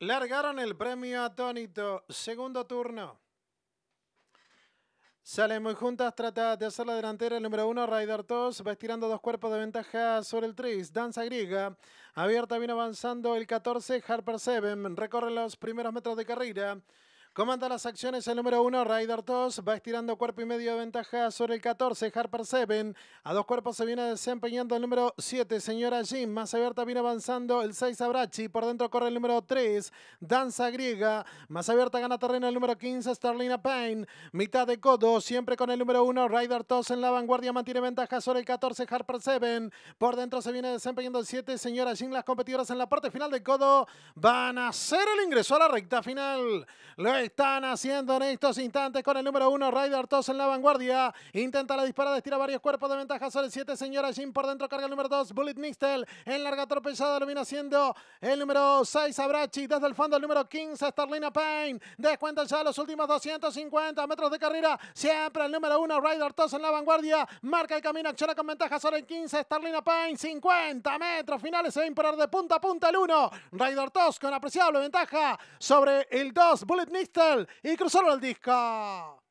Largaron el premio atónito, segundo turno. Salen muy juntas, trata de hacer la delantera el número uno, Raider 2. va estirando dos cuerpos de ventaja sobre el 3, Danza Griega, abierta, viene avanzando el 14, Harper Seven, recorre los primeros metros de carrera, Comanda las acciones el número 1, Ryder Toss, va estirando cuerpo y medio de ventaja sobre el 14, Harper 7. A dos cuerpos se viene desempeñando el número 7, señora Jim. Más abierta viene avanzando el 6, Abrachi. Por dentro corre el número 3, Danza Griega. Más abierta gana terreno el número 15, Starlina Payne. Mitad de codo, siempre con el número 1, Ryder Toss en la vanguardia. Mantiene ventaja sobre el 14, Harper 7. Por dentro se viene desempeñando el 7, señora Jim. Las competidoras en la parte final de codo van a hacer el ingreso a la recta final están haciendo en estos instantes con el número uno, Ryder Toss en la vanguardia. Intenta la disparada, estira varios cuerpos de ventaja sobre el 7, señora Jim por dentro, carga el número 2, Bullet Nistel, En larga tropezada lo viene haciendo el número 6, Abrachi. Desde el fondo el número 15, Starlina Payne. descuenta ya los últimos 250 metros de carrera. Siempre el número uno, Ryder Toss en la vanguardia. Marca el camino, acciona con ventaja sobre el 15, Starlina Payne. 50 metros finales, se va a imponer de punta a punta el 1. Ryder Toss con apreciable ventaja sobre el 2, Bullet Nistel y cruzaron al disco.